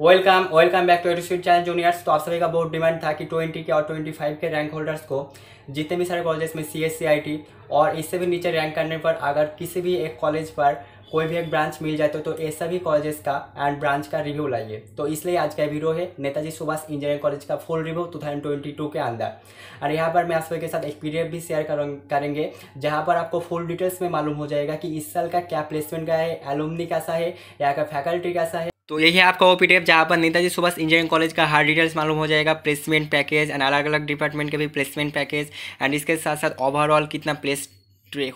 welcome welcome back to एडिस्ट्रीट channel juniors तो आप सभी का बहुत डिमांड था कि 20 के और 25 के रैंक होल्डर्स को जितने भी सारे कॉलेजेस में सी एस और इससे भी नीचे रैंक करने पर अगर किसी भी एक कॉलेज पर कोई भी एक ब्रांच मिल जाए तो, तो ये सभी कॉलेजेस का एंड ब्रांच का रिव्यू लाइए तो इसलिए आज का वीडियो है नेताजी सुभाष इंजीनियरिंग कॉलेज का फुल रिव्यू टू टू के अंदर और यहाँ पर मैं आप सभी के साथ एक पीडीएफ भी शेयर करेंगे जहाँ पर आपको फुल डिटेल्स में मालूम हो जाएगा कि इस साल का क्या प्लेसमेंट का है एलुमनी कैसा है यहाँ का फैकल्टी कैसा है तो यही है आपका ओपी टेप जहाँ पर नेताजी सुभाष इंजीनियरिंग कॉलेज का हर डिटेल्स मालूम हो जाएगा प्लेसमेंट पैकेज एंड अलग अलग डिपार्टमेंट के भी प्लेसमेंट पैकेज एंड इसके साथ साथ ओवरऑल कितना प्लेस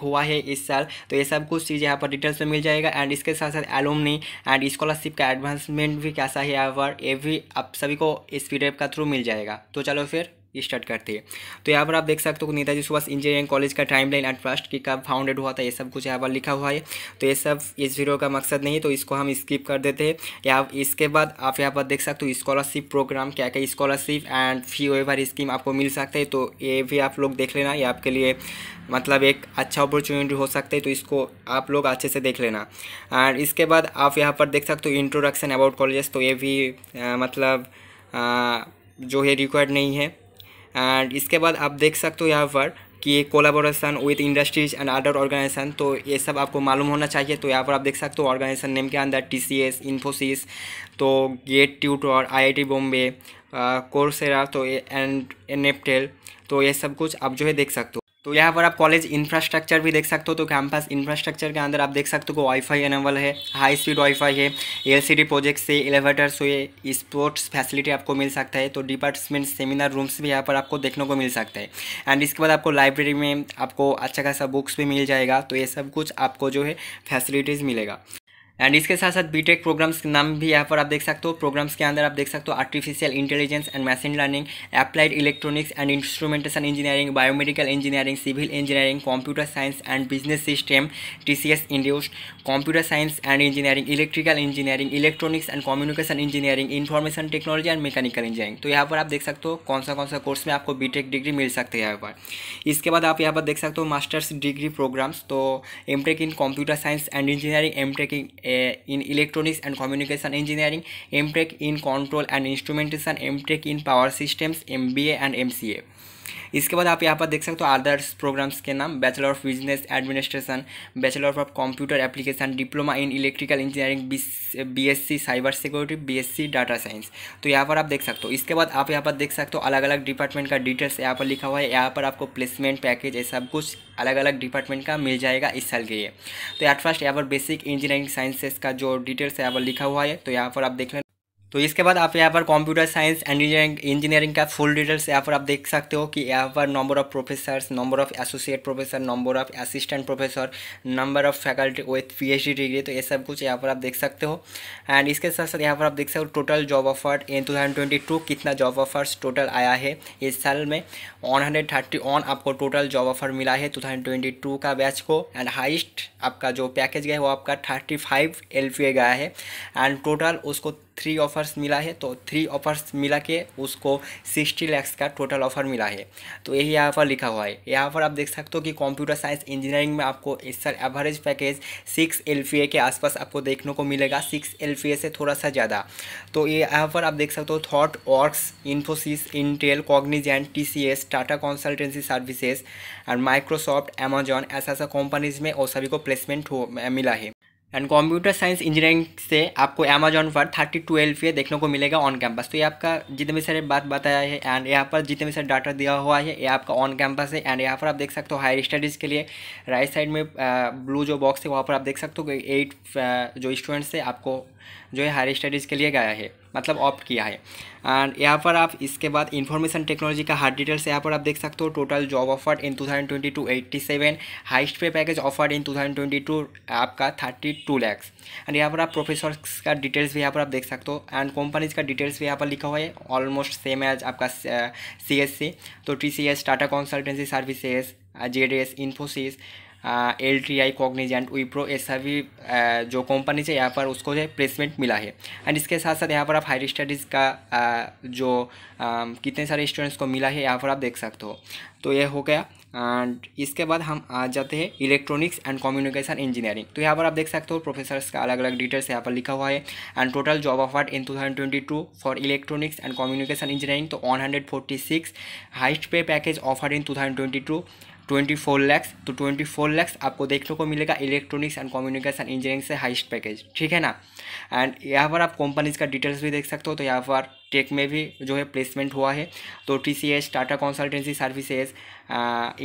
हुआ है इस साल तो ये सब कुछ चीज़ यहाँ पर डिटेल्स में मिल जाएगा एंड इसके साथ साथ एलोमनी एंड स्कॉलरशिप का एडवांसमेंट भी कैसा है यहाँ पर ये भी आप सभी को इस पी का थ्रू मिल जाएगा तो चलो फिर स्टार्ट करते हैं तो यहाँ पर आप देख सकते हो नेताजी सुभाष इंजीनियरिंग कॉलेज का टाइम लाइन एंड फर्स्ट कि कब फाउंडेड हुआ था ये सब कुछ यहाँ पर लिखा हुआ है तो ये सब इस वीडियो का मकसद नहीं तो इसको हम स्किप कर देते हैं या इसके बाद आप यहाँ पर देख सकते हो स्कॉलरशिप प्रोग्राम क्या क्या scholarship and fee waiver scheme आपको मिल सकते है तो ये भी आप लोग देख लेना ये आपके लिए मतलब एक अच्छा अपॉर्चुनिटी हो सकता है तो इसको आप लोग अच्छे से देख लेना एंड इसके बाद आप यहाँ पर देख सकते हो इंट्रोडक्शन अबाउट कॉलेजेस तो ये भी आ, मतलब आ, जो है रिक्वायर्ड नहीं है एंड इसके बाद आप देख सकते हो यहाँ पर कि collaboration with industries and other organization तो ये सब आपको मालूम होना चाहिए तो यहाँ पर आप देख सकते हो ऑर्गेनाइजेशन नेम के अंदर टी सी एस इन्फोसिस तो GATE tutor I I T Bombay Coursera तो एंड नेपटेल तो ये सब कुछ आप जो है देख सकते हो तो यहाँ पर आप कॉलेज इंफ्रास्ट्रक्चर भी देख सकते हो तो कैंपस इंफ्रास्ट्रक्चर के अंदर आप देख सकते हो वाईफाई एनेबल है हाई स्पीड वाईफाई है एलसीडी प्रोजेक्ट से एलिवेटर्स से स्पोर्ट्स फैसिलिटी आपको मिल सकता है तो डिपार्टमेंट सेमिनार रूम्स भी यहाँ पर आपको देखने को मिल सकता है एंड इसके बाद आपको लाइब्रेरी में आपको अच्छा खासा बुक्स भी मिल जाएगा तो ये सब कुछ आपको जो है फैसिलिटीज़ मिलेगा एंड इसके साथ साथ बीटेक प्रोग्राम्स e के नाम भी यहाँ पर आप देख सकते हो प्रोग्राम्स के अंदर आप देख सकते हो artificial intelligence and machine learning applied electronics and instrumentation engineering biomedical engineering civil engineering computer science and business system T C S induced computer science and engineering electrical engineering electronics and communication engineering information technology and mechanical engineering तो यहाँ पर आप देख सकते हो कौन सा कौन सा कोर्स में आपको बीटेक डिग्री मिल सकती है यहाँ पर इसके बाद आप यहाँ पर देख सकते हो मास्टर्स डिग्री प्रोग्राम्स तो M tech in computer science and engineering M tech in electronics and communication engineering M tech in control and instrumentation M tech in power systems M B and M C A इसके बाद आप यहाँ पर देख सकते हो others programs के नाम bachelor of business administration bachelor of computer application diploma in electrical engineering B S C cyber security B S C data science तो यहाँ पर आप देख सकते हो इसके बाद आप यहाँ पर देख सकते हो अलग अलग डिपार्टमेंट का डिटेल्स यहाँ पर लिखा हुआ है यहाँ पर आपको प्लेसमेंट पैकेज ये सब कुछ अलग अलग डिपार्टमेंट का मिल जाएगा इस साल के लिए तो एट फर्स्ट यहाँ पर बेसिक इंजीनियरिंग साइंसेस का जो डिटेल्स है यहाँ पर लिखा हुआ है तो यहाँ पर आप देख लें तो इसके बाद आप यहाँ पर कंप्यूटर साइंस इंजीनियरिंग इंजीनियरिंग का फुल डिटेल्स यहाँ पर आप देख सकते हो कि यहाँ पर number of professors number of associate professor number of assistant professor number of faculty with PhD degree तो ये सब कुछ यहाँ पर आप देख सकते हो एंड इसके साथ साथ यहाँ पर आप देख सकते हो total job offer in two thousand twenty two कितना जॉब ऑफर्स टोटल आया है इस साल में वन हंड्रेड थर्टी वन आपको टोटल जॉब ऑफर मिला है टू थाउजेंड ट्वेंटी टू का बैच को एंड हाइस्ट आपका जो पैकेज गया है वो आपका थर्टी फाइव एल गया है एंड टोटल उसको थ्री ऑफर्स मिला है तो थ्री ऑफर्स मिला के उसको सिक्सटी लैक्स का टोटल ऑफर मिला है तो यही यहाँ पर लिखा हुआ है यहाँ पर आप देख सकते हो कि कंप्यूटर साइंस इंजीनियरिंग में आपको इस साल एवरेज पैकेज सिक्स एल के आसपास आपको देखने को मिलेगा सिक्स एल से थोड़ा सा ज़्यादा तो ये यहाँ पर आप देख सकते हो ThoughtWorks Infosys Intel Cognizant T C S Tata consultancy services and Microsoft Amazon ऐसा ऐसा कंपनीज में और सभी को प्लेसमेंट हो मिला है एंड कंप्यूटर साइंस इंजीनियरिंग से आपको अमेजोन पर थर्टी ट्वेल्व ये देखने को मिलेगा ऑन कैंपस तो ये आपका जितने भी सारे बात बताया है एंड यहाँ पर जितने भी सारे डाटा दिया हुआ है ये आपका ऑन कैंपस है एंड यहाँ पर आप देख सकते हो हायर स्टडीज़ के लिए राइट साइड में ब्लू जो बॉक्स है वहाँ पर आप देख सकते हो कि एट जो स्टूडेंट्स है आपको जो है हायर स्टडीज़ के लिए गया है मतलब ऑप्ट किया है एंड यहाँ पर आप इसके बाद इन्फॉर्मेशन टेक्नोलॉजी का हार्ड डिटेल्स यहाँ पर आप देख सकते हो total job offer in 2022 87 highest pay package offer in 2022 आपका 32 लैक्स एंड यहाँ पर आप प्रोफेसर का डिटेल्स भी यहाँ पर आप देख सकते हो एंड कंपनीज का डिटेल्स भी यहाँ पर लिखा हुआ है ऑलमोस्ट सेम एज आपका सी एस सी तो T C S Tata consultancy services J D S Infosys L T I Cognizant Wipro ये सभी जो कंपनीज है यहाँ पर उसको जो है प्लेसमेंट मिला है एंड इसके साथ साथ यहाँ पर आप हायर स्टडीज़ का जो कितने सारे स्टूडेंट्स को मिला है यहाँ पर आप देख सकते हो तो ये हो गया एंड इसके बाद हम आ जाते हैं इलेक्ट्रॉनिक्स एंड कम्युनिकेशन इंजीनियरिंग तो यहाँ पर आप देख सकते हो प्रोफेसर्स का अलग अलग डिटेल्स यहाँ पर लिखा हुआ है and total job offered in 2022 for electronics and communication engineering तो 146 highest pay package offered in 2022 twenty four lakhs तो ट्वेंटी फोर लैक्स आपको देखने को मिलेगा इलेक्ट्रॉनिक्स एंड कम्युनिकेशन इंजीनियरिंग से हाइस्ट पैकेज ठीक है ना एंड यहाँ पर आप कंपनीज का डिटेल्स भी देख सकते हो तो यहाँ पर टेक में भी जो है प्लेसमेंट हुआ है तो T C S Tata consultancy services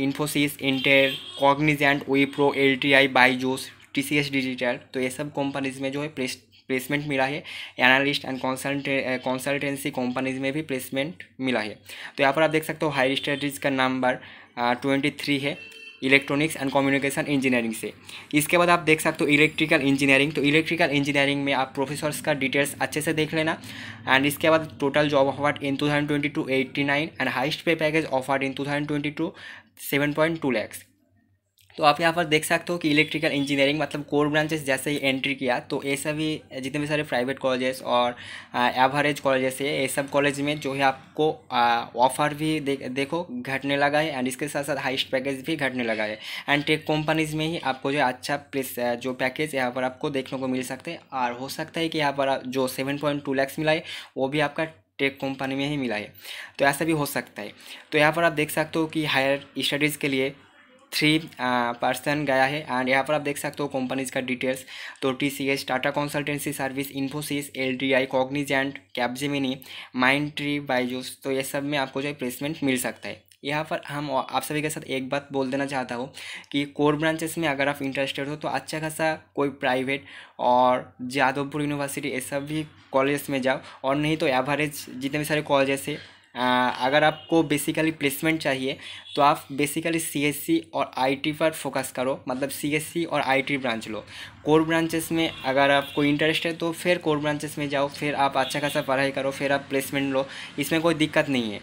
Infosys Intel Cognizant Wipro L T I Byju's T C S digital तो ये सब कंपनीज में जो है प्लेस प्लेसमेंट मिला है एनालिस्ट एंड कंसल्टेंसी कंपनीज में भी प्लेसमेंट मिला है तो यहाँ पर आप देख सकते हो हाई स्टडीज़ का नंबर ट्वेंटी थ्री है इलेक्ट्रॉनिक्स एंड कम्युनिकेशन इंजीनियरिंग से इसके बाद आप देख सकते हो इलेक्ट्रिकल इंजीनियरिंग तो इलेक्ट्रिकल इंजीनियरिंग में आप प्रोफेसर्स का डिटेल्स अच्छे से देख लेना एंड इसके बाद total job offered in two thousand twenty two eighty nine and highest pay package offered in two thousand twenty two seven point two lakhs तो आप यहाँ पर देख सकते हो कि इलेक्ट्रिकल इंजीनियरिंग मतलब कोर ब्रांचेस जैसे ही एंट्री किया तो ये सभी जितने भी सारे प्राइवेट कॉलेजेस और एवरेज कॉलेजेस है ये सब कॉलेज में जो है आपको ऑफर भी दे, देखो घटने लगा है एंड इसके साथ साथ हाइस्ट पैकेज भी घटने लगा है एंड टेक कंपनीज में ही आपको जो अच्छा प्लेस जो पैकेज यहाँ पर आपको देखने को मिल सकते हैं और हो सकता है कि यहाँ पर जो सेवन पॉइंट टू लैक्स मिला है वो भी आपका टेक कंपनी में ही मिला है तो ऐसा भी हो सकता है तो यहाँ पर आप देख सकते हो कि हायर स्टडीज़ के लिए थ्री पर्सन uh, गया है एंड यहाँ पर आप देख सकते हो कंपनीज का डिटेल्स तो T C S Tata consultancy service Infosys L D I Cognizant Capgemini Mindtree Byju's तो ये सब में आपको जो है प्लेसमेंट मिल सकता है यहाँ पर हम आप सभी के साथ एक बात बोल देना चाहता हूँ कि कोर ब्रांचेस में अगर आप इंटरेस्टेड हो तो अच्छा खासा कोई प्राइवेट और जादवपुर यूनिवर्सिटी ये सब भी कॉलेज में जाओ और नहीं तो एवरेज जितने भी सारे कॉलेजेस है अगर आपको बेसिकली प्लेसमेंट चाहिए तो आप बेसिकली सीएससी e और आईटी पर फोकस करो मतलब सीएससी e और आईटी ब्रांच लो कोर ब्रांचेस में अगर आपको इंटरेस्ट है तो फिर कोर ब्रांचेस में जाओ फिर आप अच्छा खासा पढ़ाई करो फिर आप प्लेसमेंट लो इसमें कोई दिक्कत नहीं है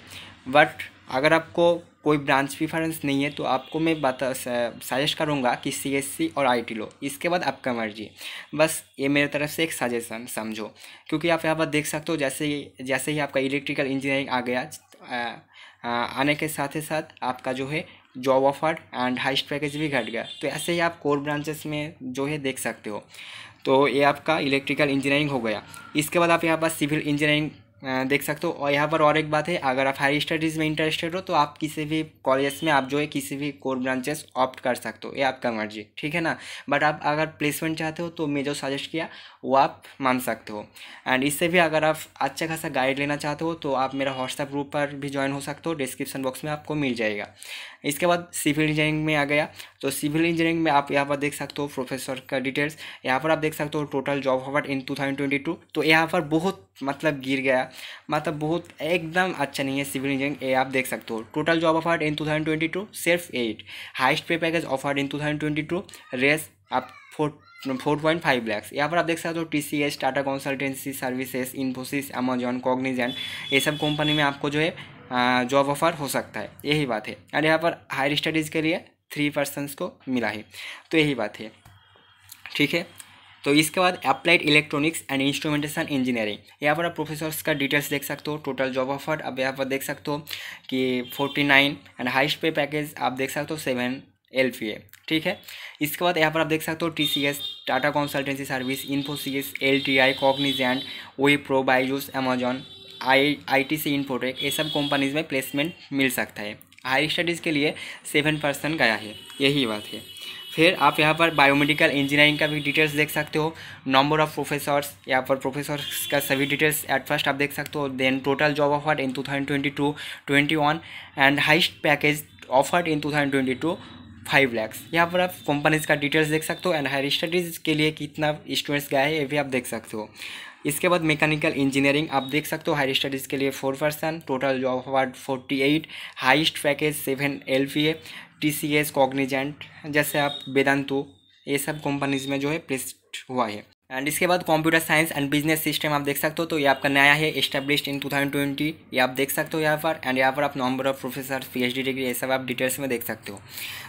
बट अगर आपको कोई ब्रांच प्रिफरेंस नहीं है तो आपको मैं बता सजेस्ट करूँगा कि सी एस सी और आई टी लो इसके बाद आपका मर्जी बस ये मेरे तरफ से एक सजेशन समझो क्योंकि आप यहाँ पर देख सकते हो जैसे ही जैसे ही आपका इलेक्ट्रिकल इंजीनियरिंग आ गया आ, आ, आने के साथ ही साथ आपका जो है job offer and highest package भी घट गया तो ऐसे ही आप कोर ब्रांचेस में जो है देख सकते हो तो ये आपका इलेक्ट्रिकल इंजीनियरिंग हो गया इसके बाद आप यहाँ पर सिविल इंजीनियरिंग देख सकते हो और यहाँ पर और एक बात है अगर आप हायर स्टडीज़ में इंटरेस्टेड हो तो आप किसी भी कॉलेज में आप जो है किसी भी कोर ब्रांचेस ऑप्ट कर सकते हो ये आपका मर्जी ठीक है ना बट आप अगर प्लेसमेंट चाहते हो तो मैं जो सजेस्ट किया वो आप मान सकते हो एंड इससे भी अगर आप अच्छा खासा गाइड लेना चाहते हो तो आप मेरा व्हाट्सएप ग्रुप पर भी ज्वाइन हो सकते हो डिस्क्रिप्शन बॉक्स में आपको मिल जाएगा इसके बाद सिविल इंजीनियरिंग में आ गया तो सिविल इंजीनियरिंग में आप यहाँ पर देख सकते हो प्रोफेसर का डिटेल्स यहाँ पर आप देख सकते हो total job offered in two thousand twenty two तो यहाँ पर बहुत मतलब गिर गया मतलब बहुत एकदम अच्छा नहीं है सिविल इंजीनियरिंग ये आप देख सकते हो total job offered in two thousand twenty two सिर्फ eight highest pay package offered in two thousand twenty two रेस आप four four point five lakhs यहाँ पर आप देख सकते हो T C S Tata consultancy services Infosys Amazon Cognizant ये सब कंपनी में आपको जो है जॉब ऑफर हो सकता है यही बात है और यहाँ पर हायर स्टडीज़ के लिए थ्री पर्सनस को मिला है तो यही बात है ठीक है तो इसके बाद applied electronics and instrumentation engineering यहाँ पर आप प्रोफेसर्स का डिटेल्स देख सकते हो टोटल जॉब ऑफर अब यहाँ पर देख सकते हो कि forty nine and highest pay package आप देख सकते हो सेवन एल पी ए ठीक है इसके बाद यहाँ पर आप देख सकते हो T C S Tata consultancy service Infosys L T I Cognizant Wipro Byju's Amazon I I T C Infotech ये सब कंपनीज में प्लेसमेंट मिल सकता है हायर स्टडीज़ के लिए सेवन परसेंट गया है यही बात है फिर आप यहाँ पर बायोमेडिकल इंजीनियरिंग का भी डिटेल्स देख सकते हो नंबर ऑफ प्रोफेसर्स यहाँ पर प्रोफेसर्स का सभी डिटेल्स एट फर्स्ट आप देख सकते हो then total job offer in two thousand twenty two twenty one and highest package offered in two thousand twenty two five lakhs यहाँ पर आप कंपनीज का डिटेल्स देख सकते हो एंड हायर स्टडीज़ के लिए कितना स्टूडेंट्स गया है ये भी आप देख सकते हो इसके बाद मैकेनिकल इंजीनियरिंग आप देख सकते हो हायर स्टडीज़ के लिए four percent total job award forty eight highest package seven L P A T C S Cognizant जैसे आप वेदांतो ये सब कंपनीज में जो है प्लेस्ड हुआ है एंड इसके बाद computer science and business system आप देख सकते हो तो ये आपका नया है establish in two thousand twenty ये आप देख सकते हो यहाँ पर एंड यहाँ पर आप number of professor PhD degree ये सब आप डिटेल्स में देख सकते हो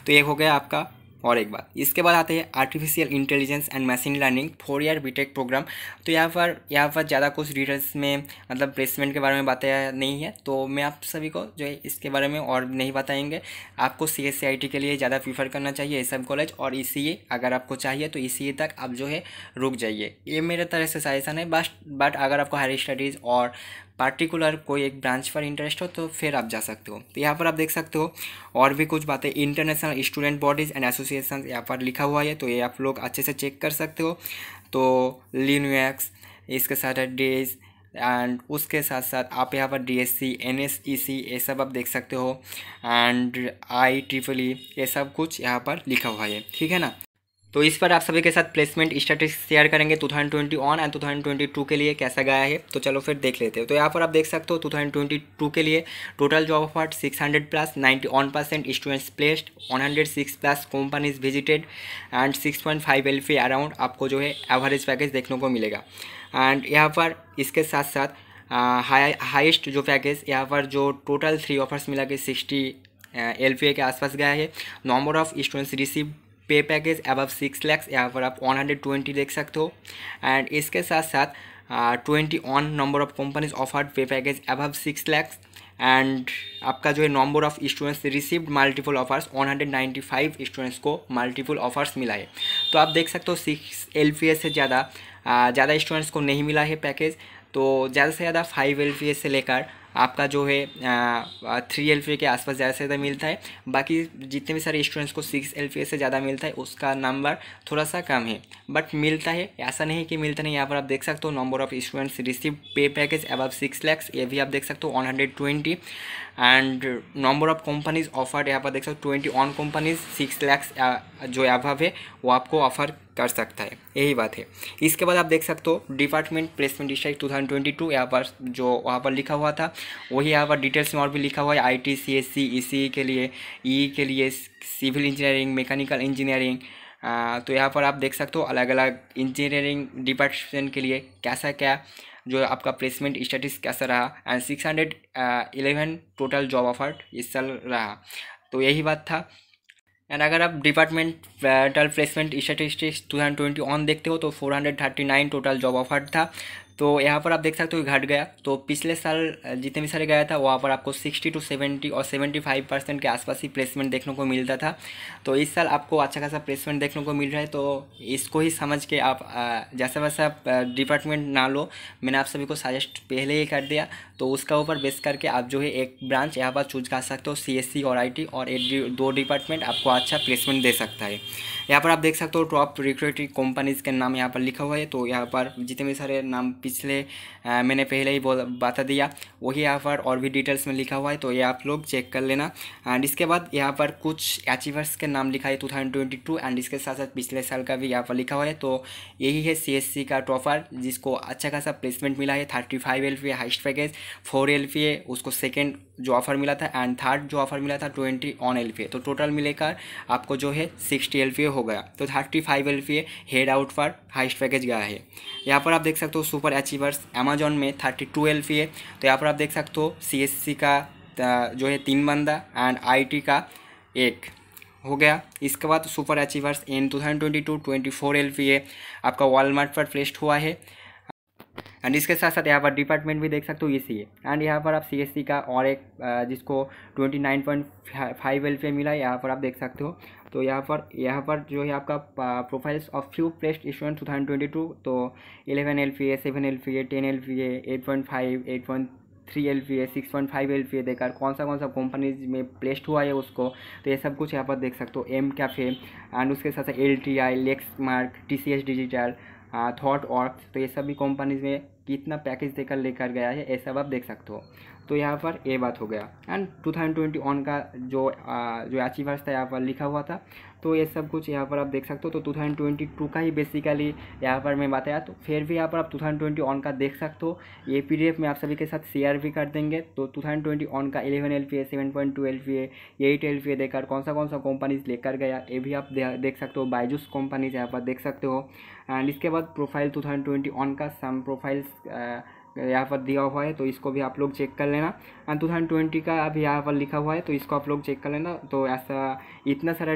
तो ये हो गया आपका और एक बार इसके बाद आते हैं artificial intelligence and machine learning four year B Tech program तो यहाँ पर यहाँ पर ज़्यादा कुछ डिटेल्स में मतलब प्लेसमेंट के बारे में बातें नहीं है तो मैं आप सभी को जो है इसके बारे में और नहीं बताएंगे आपको सी एस के लिए ज़्यादा प्रीफर करना चाहिए एस कॉलेज और ई अगर आपको चाहिए तो ई तक आप जो है रुक जाइए ये मेरे तरह से सजेशन है बस बट अगर आपको हायर स्टडीज़ और पार्टिकुलर कोई एक ब्रांच पर इंटरेस्ट हो तो फिर आप जा सकते हो तो यहाँ पर आप देख सकते हो और भी कुछ बातें international student bodies and association यहाँ पर लिखा हुआ है तो ये आप लोग अच्छे से चेक कर सकते हो तो लिनुएक्स इसके साथ डेज एंड उसके साथ साथ आप यहाँ पर D S C N S E C ये सब आप देख सकते हो एंड आई ट्रिपल ई ये सब कुछ यहाँ पर लिखा हुआ है ठीक है ना तो इस पर आप सभी के साथ प्लेसमेंट स्टेटिक्स शेयर करेंगे thousand twenty one and two thousand twenty two के लिए कैसा गया है तो चलो फिर देख लेते हैं तो यहाँ पर आप देख सकते हो 2022 के लिए total job six hundred plus one percent students placed six plus companies visited and six point five L around आपको जो है एवरेज पैकेज देखने को मिलेगा एंड यहाँ पर इसके साथ साथ हाइस्ट जो पैकेज यहाँ पर जो टोटल थ्री ऑफर्स मिला के सिक्सटी एल के आसपास गया है number of students receive pay package above six lakhs यहाँ पर आप वन हंड्रेड ट्वेंटी देख सकते हो एंड इसके साथ साथ twenty one number of companies offered pay package above six lakhs and आपका जो है number of students received multiple offers 195 students को मल्टीपल ऑफर्स मिला है तो आप देख सकते हो सिक्स एल से ज़्यादा ज़्यादा स्टूडेंट्स को नहीं मिला है पैकेज तो ज़्यादा से ज़्यादा फाइव एल से लेकर आपका जो है थ्री एल के आसपास ज़्यादा से ज़्यादा मिलता है बाकी जितने भी सारे स्टूडेंट्स को सिक्स एल से ज़्यादा मिलता है उसका नंबर थोड़ा सा कम है बट मिलता है ऐसा नहीं कि मिलता नहीं यहाँ पर आप देख सकते हो number of students receive pay package अब सिक्स लैक्स ये भी आप देख सकते हो one hundred twenty and number of companies offer यहाँ पर देख सकते हो twenty one companies six lakhs जो अभाव है वो आपको ऑफर कर सकता है यही बात है इसके बाद आप देख सकते हो department placement district two thousand twenty two यहाँ पर जो वहाँ पर लिखा हुआ था वही यहाँ पर डिटेल्स में और भी लिखा हुआ है आई टी सी एस सी ई सी के लिए ई e के लिए सिविल इंजीनियरिंग मैकेनिकल इंजीनियरिंग तो यहाँ पर आप देख सकते हो अलग अलग इंजीनियरिंग डिपार्टमेंट के लिए कैसा क्या जो आपका प्लेसमेंट स्टेटस कैसा रहा and six hundred eleven total job offer इस साल रहा तो यही बात था एंड अगर आप डिपार्टमेंट टल प्लेसमेंट स्टेटिस्टिक्स 2021 देखते हो तो four hundred thirty nine total job offer था तो यहाँ पर आप देख सकते हो घट गया तो पिछले साल जितने भी सारे गया था वहाँ पर आपको 60 टू 70 और 75 परसेंट के आसपास ही प्लेसमेंट देखने को मिलता था तो इस साल आपको अच्छा खासा प्लेसमेंट देखने को मिल रहा है तो इसको ही समझ के आप जैसा वैसा डिपार्टमेंट ना लो मैंने आप सभी को सजेस्ट पहले ही कर दिया तो उसका ऊपर बेस करके आप जो है एक ब्रांच यहाँ पर चूज कर सकते हो सी e और आई और एक दो डिपार्टमेंट आपको अच्छा प्लेसमेंट दे सकता है यहाँ पर आप देख सकते हो टॉप रिक्रूटिंग कंपनीज के नाम यहाँ पर लिखा हुआ है तो यहाँ पर जितने भी सारे नाम पिछले आ, मैंने पहले ही बोल बता दिया वही यहाँ पर और भी डिटेल्स में लिखा हुआ है तो ये आप लोग चेक कर लेना एंड इसके बाद यहाँ पर कुछ अचीवर्स के नाम लिखा है two thousand twenty two and इसके साथ साथ पिछले साल का भी यहाँ पर लिखा हुआ है तो यही है सी एस सी का टॉपर जिसको अच्छा खासा प्लेसमेंट मिला है thirty five L P highest package four L P उसको सेकेंड जो ऑफर मिला था एंड थर्ड जो ऑफर मिला था ट्वेंटी ऑन एल पी तो टोटल मिलेकर आपको जो है सिक्सटी एल पी हो हो गया तो thirty five L P head out पर हाइस्ट पैकेज गया है यहाँ पर आप देख सकते हो सुपर अचीवर्स अमेजोन में थर्टी टू एल पी तो यहाँ पर आप देख सकते हो सी एस सी का जो है तीन बंदा एंड आई टी का एक हो गया इसके बाद super achievers in two thousand twenty two twenty four L P आपका वॉलमार्ट पर प्लेस्ड हुआ है एंड इसके साथ साथ यहाँ पर डिपार्टमेंट भी देख सकते हो ये सी एंड यहाँ पर आप सी का और एक जिसको twenty nine point five L पे मिला यहाँ पर आप देख सकते हो तो यहाँ पर यहाँ पर जो है आपका profiles of few placed student two thousand twenty two तो eleven L P A seven L P A ten L P eight point five eight point three L P A six point five L P A देखकर कौन सा कौन सा companies में placed हुआ है उसको तो ये सब कुछ यहाँ पर देख सकते हो एम कैफे एंड उसके साथ साथ L T I Lexmark T C S digital thought हाँ, ऑर्क तो ये सभी कंपनीज़ में कितना पैकेज देकर लेकर गया है ये सब आप देख सकते हो तो यहाँ पर ये बात हो गया and two thousand twenty one का जो आ, जो अचीवर्स था यहाँ पर लिखा हुआ था तो ये सब कुछ यहाँ पर आप देख सकते हो तो टू थाउजेंड ट्वेंटी टू का ही बेसिकली यहाँ पर मैं बताया तो फिर भी यहाँ पर आप टू थाउजेंड ट्वेंटी वन का देख सकते हो ये पी डी एफ में आप सभी के साथ शेयर भी कर देंगे तो टू थाउजेंड ट्वेंटी वन का eleven L P A seven point two L P A eight L P A देकर कौन सा कौन सा कंपनीज लेकर गया ये भी आप देख सकते हो बायजूस कंपनीज यहाँ पर देख सकते हो एंड इसके बाद profile two thousand twenty one का सम प्रोफाइल्स यहाँ पर दिया हुआ है तो इसको भी आप लोग चेक कर लेना एंड टू थाउजेंड ट्वेंटी का अभी यहाँ पर लिखा हुआ है तो इसको आप लोग चेक कर लेना तो ऐसा इतना सारा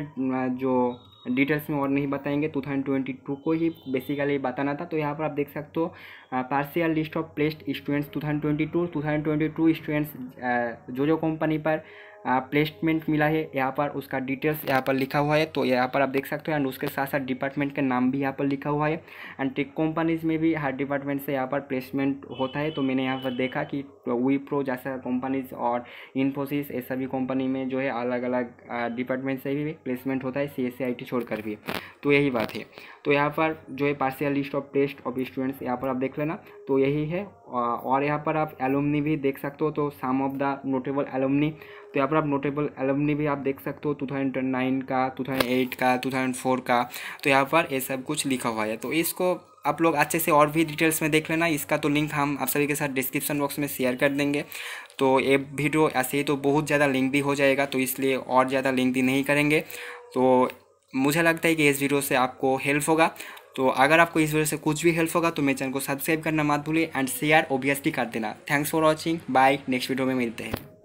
जो डिटेल्स में और नहीं बताएंगे टू थाउजेंड ट्वेंटी टू को ही बेसिकली बताना था तो यहाँ पर आप देख सकते हो partial list of placed students two thousand twenty two two thousand twenty two students जो जो कंपनी पर प्लेसमेंट मिला है यहाँ पर उसका डिटेल्स यहाँ पर लिखा हुआ है तो यहाँ पर आप देख सकते हो एंड उसके साथ साथ डिपार्टमेंट का नाम भी यहाँ पर लिखा हुआ है एंड टेक कंपनीज में भी हर डिपार्टमेंट से यहाँ पर प्लेसमेंट होता है तो मैंने यहाँ पर देखा कि विप्रो जैसा कंपनीज और इन्फोसिस ये सभी कंपनी में जो है अलग अलग डिपार्टमेंट से भी प्लेसमेंट होता है सी एस आई टी छोड़कर भी तो यही बात है तो यहाँ पर जो है partial list of test of students यहाँ पर आप देख लेना तो यही है और यहाँ पर आप एलोमनी भी देख सकते हो तो some of the notable alumni तो यहाँ पर आप नोटेबल एलोमनी भी आप देख सकते हो टू थाउजेंड नाइन का टू थाउजेंड एट का टू थाउजेंड फोर का तो यहाँ पर ये सब कुछ लिखा हुआ है तो इसको आप लोग अच्छे से और भी डिटेल्स में देख लेना इसका तो लिंक हम आप सभी के साथ डिस्क्रिप्शन बॉक्स में शेयर कर देंगे तो ये वीडियो ऐसे ही तो बहुत ज़्यादा लिंक भी हो जाएगा तो इसलिए और ज़्यादा लिंक भी नहीं करेंगे तो मुझे लगता है कि इस वीडियो से आपको हेल्प होगा तो अगर आपको इस वीडियो से कुछ भी हेल्प होगा तो मेरे चैनल को सब्सक्राइब करना मत भूलिए एंड शेयर ओबियसली कर देना thanks for watching bye next video में मिलते हैं